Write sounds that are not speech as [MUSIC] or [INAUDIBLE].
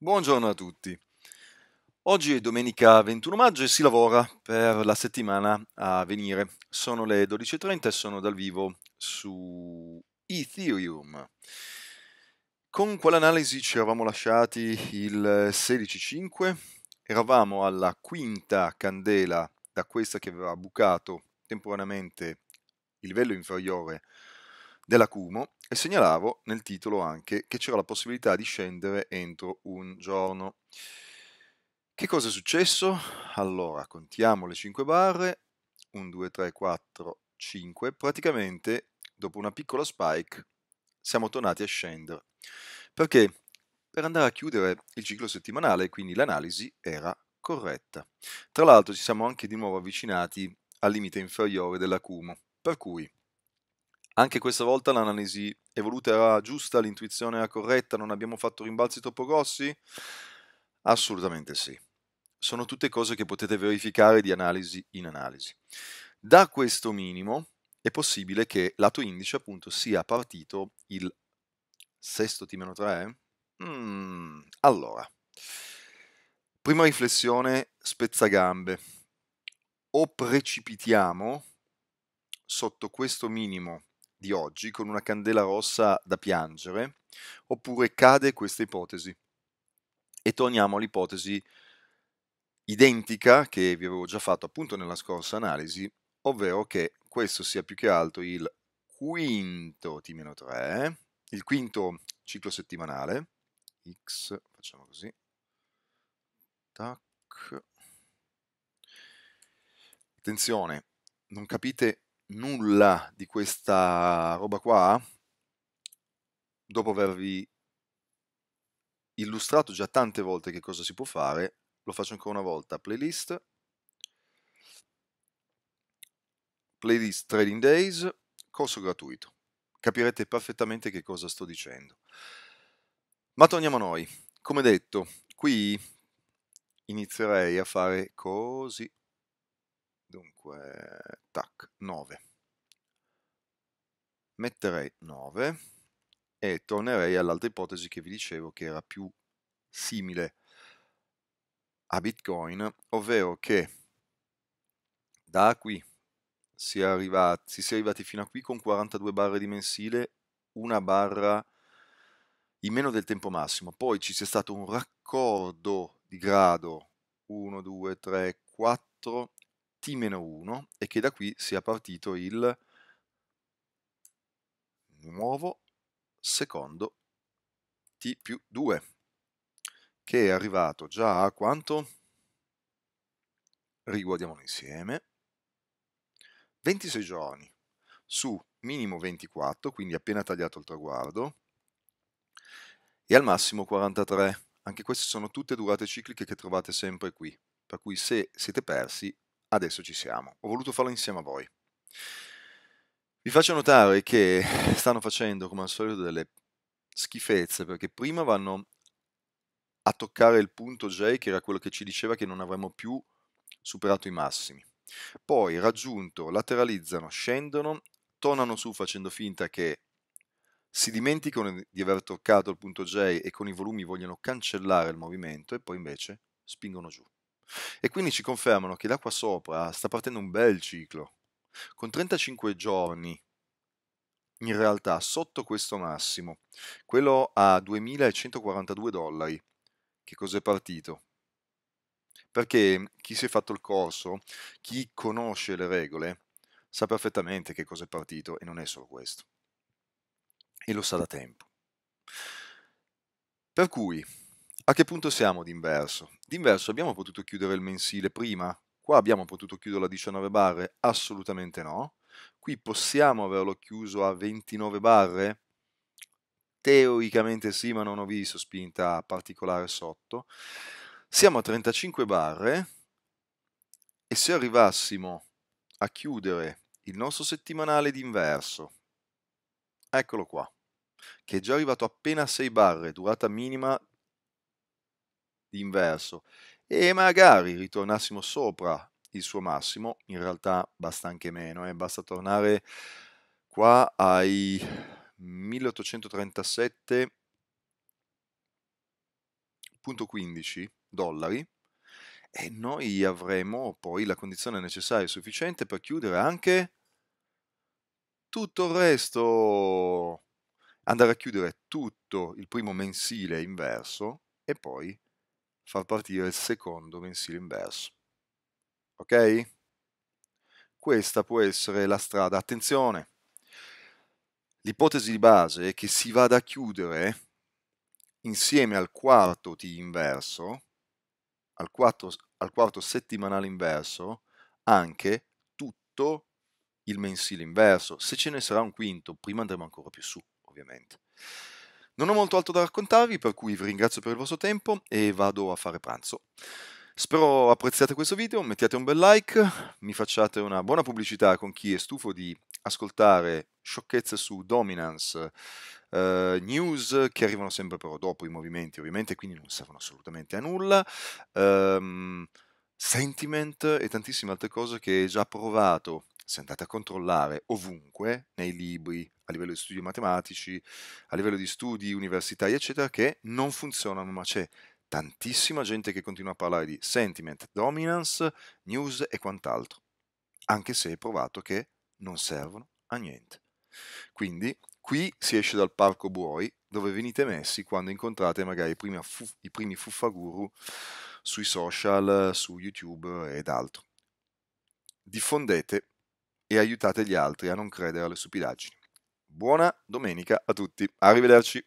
Buongiorno a tutti. Oggi è domenica 21 maggio e si lavora per la settimana a venire. Sono le 12.30 e sono dal vivo su Ethereum. Con quell'analisi ci eravamo lasciati il 16.5, eravamo alla quinta candela da questa che aveva bucato temporaneamente il livello inferiore dell'Acumo e segnalavo nel titolo anche che c'era la possibilità di scendere entro un giorno. Che cosa è successo? Allora, contiamo le 5 barre, 1, 2, 3, 4, 5, praticamente dopo una piccola spike siamo tornati a scendere, perché per andare a chiudere il ciclo settimanale, quindi l'analisi era corretta. Tra l'altro ci siamo anche di nuovo avvicinati al limite inferiore dell'acumo, per cui anche questa volta l'analisi evoluta era giusta, l'intuizione era corretta, non abbiamo fatto rimbalzi troppo grossi? Assolutamente sì. Sono tutte cose che potete verificare di analisi in analisi. Da questo minimo è possibile che lato indice appunto sia partito il sesto T 3? Mm, allora, prima riflessione spezzagambe. O precipitiamo sotto questo minimo di oggi con una candela rossa da piangere, oppure cade questa ipotesi. E torniamo all'ipotesi identica che vi avevo già fatto appunto nella scorsa analisi, ovvero che questo sia più che altro il quinto T-3, il quinto ciclo settimanale, x, facciamo così, tac, attenzione, non capite nulla di questa roba qua, dopo avervi illustrato già tante volte che cosa si può fare, lo faccio ancora una volta, playlist, playlist Trading Days, corso gratuito. Capirete perfettamente che cosa sto dicendo. Ma torniamo a noi. Come detto, qui inizierei a fare così. Dunque, tac, 9. Metterei 9 e tornerei all'altra ipotesi che vi dicevo che era più simile a Bitcoin, ovvero che da qui si, arrivati, si sia arrivati fino a qui con 42 barre di mensile, una barra in meno del tempo massimo, poi ci sia stato un raccordo di grado 1, 2, 3, 4 t-1 e che da qui sia partito il nuovo secondo t più 2 che è arrivato già a quanto? Riguardiamolo insieme. 26 giorni su minimo 24, quindi appena tagliato il traguardo, e al massimo 43. Anche queste sono tutte durate cicliche che trovate sempre qui, per cui se siete persi adesso ci siamo. Ho voluto farlo insieme a voi. Vi faccio notare che [LAUGHS] stanno facendo, come al solito, delle schifezze, perché prima vanno a toccare il punto J, che era quello che ci diceva che non avremmo più superato i massimi. Poi raggiunto, lateralizzano, scendono, tornano su facendo finta che si dimenticano di aver toccato il punto J e con i volumi vogliono cancellare il movimento e poi invece spingono giù. E quindi ci confermano che l'acqua sopra sta partendo un bel ciclo. Con 35 giorni, in realtà, sotto questo massimo, quello a 2142 dollari, che cos'è partito? Perché chi si è fatto il corso, chi conosce le regole, sa perfettamente che cos'è partito e non è solo questo. E lo sa da tempo. Per cui, a che punto siamo d'inverso? D'inverso abbiamo potuto chiudere il mensile prima? Qua abbiamo potuto chiuderlo a 19 barre? Assolutamente no. Qui possiamo averlo chiuso a 29 barre? Teoricamente sì, ma non ho visto spinta particolare sotto. Siamo a 35 barre e se arrivassimo a chiudere il nostro settimanale d'inverso, eccolo qua, che è già arrivato appena a 6 barre, durata minima l'inverso e magari ritornassimo sopra il suo massimo, in realtà basta anche meno, eh? basta tornare qua ai 1837.15 dollari e noi avremo poi la condizione necessaria e sufficiente per chiudere anche tutto il resto, andare a chiudere tutto il primo mensile inverso e poi far partire il secondo mensile inverso. Ok? Questa può essere la strada. Attenzione! L'ipotesi di base è che si vada a chiudere insieme al quarto T inverso, al quarto, al quarto settimanale inverso, anche tutto il mensile inverso. Se ce ne sarà un quinto, prima andremo ancora più su, ovviamente. Non ho molto altro da raccontarvi, per cui vi ringrazio per il vostro tempo e vado a fare pranzo. Spero apprezziate questo video, mettiate un bel like, mi facciate una buona pubblicità con chi è stufo di ascoltare sciocchezze su dominance, eh, news che arrivano sempre però dopo i movimenti ovviamente, quindi non servono assolutamente a nulla, ehm, sentiment e tantissime altre cose che hai già provato se andate a controllare ovunque, nei libri, a livello di studi matematici, a livello di studi universitari, eccetera, che non funzionano, ma c'è tantissima gente che continua a parlare di sentiment, dominance, news e quant'altro, anche se è provato che non servono a niente. Quindi qui si esce dal parco buoi dove venite messi quando incontrate magari i primi, fu- i primi fuffaguru sui social, su YouTube ed altro. Diffondete e aiutate gli altri a non credere alle stupidaggini. Buona domenica a tutti, arrivederci.